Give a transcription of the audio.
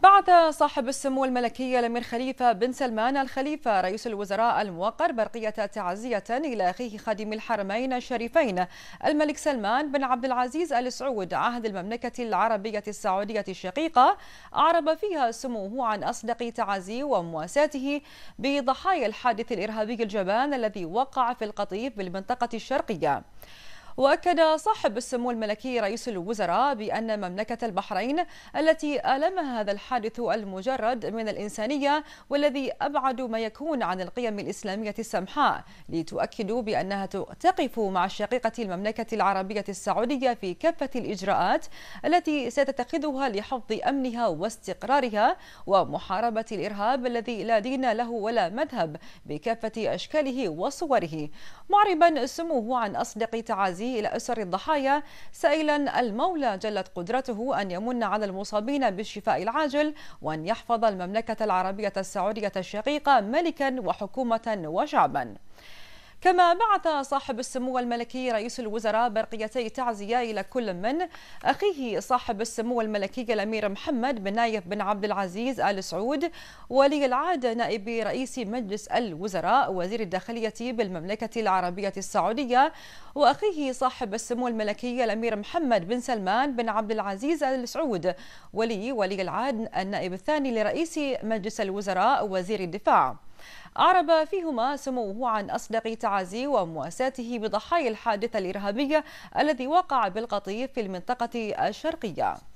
بعث صاحب السمو الملكي الامير خليفه بن سلمان الخليفه رئيس الوزراء الموقر برقيه تعزيه الى اخيه خادم الحرمين الشريفين الملك سلمان بن عبد العزيز ال سعود عهد المملكه العربيه السعوديه الشقيقه اعرب فيها سموه عن اصدق تعازي ومواساته بضحايا الحادث الارهابي الجبان الذي وقع في القطيف بالمنطقه الشرقيه وأكد صاحب السمو الملكي رئيس الوزراء بأن مملكة البحرين التي ألمها هذا الحادث المجرد من الإنسانية والذي أبعد ما يكون عن القيم الإسلامية السمحاء لتؤكد بأنها تقف مع شقيقة المملكة العربية السعودية في كافة الإجراءات التي ستتخذها لحفظ أمنها واستقرارها ومحاربة الإرهاب الذي لا دين له ولا مذهب بكافة أشكاله وصوره معربا سموه عن أصدق تعازي به إلى أسر الضحايا سائلا المولى جلت قدرته أن يمن على المصابين بالشفاء العاجل وأن يحفظ المملكة العربية السعودية الشقيقة ملكا وحكومة وشعبا كما بعث صاحب السمو الملكي رئيس الوزراء برقيتي تعزية إلى كل من أخيه صاحب السمو الملكي الأمير محمد بن نايف بن عبد العزيز آل سعود ولي العهد نائب رئيس مجلس الوزراء وزير الداخلية بالمملكة العربية السعودية وأخيه صاحب السمو الملكي الأمير محمد بن سلمان بن عبد العزيز آل سعود ولي ولي العهد النائب الثاني لرئيس مجلس الوزراء وزير الدفاع أعرب فيهما سموه عن أصدق تعازي ومواساته بضحايا الحادثة الإرهابية الذي وقع بالقطيف في المنطقة الشرقية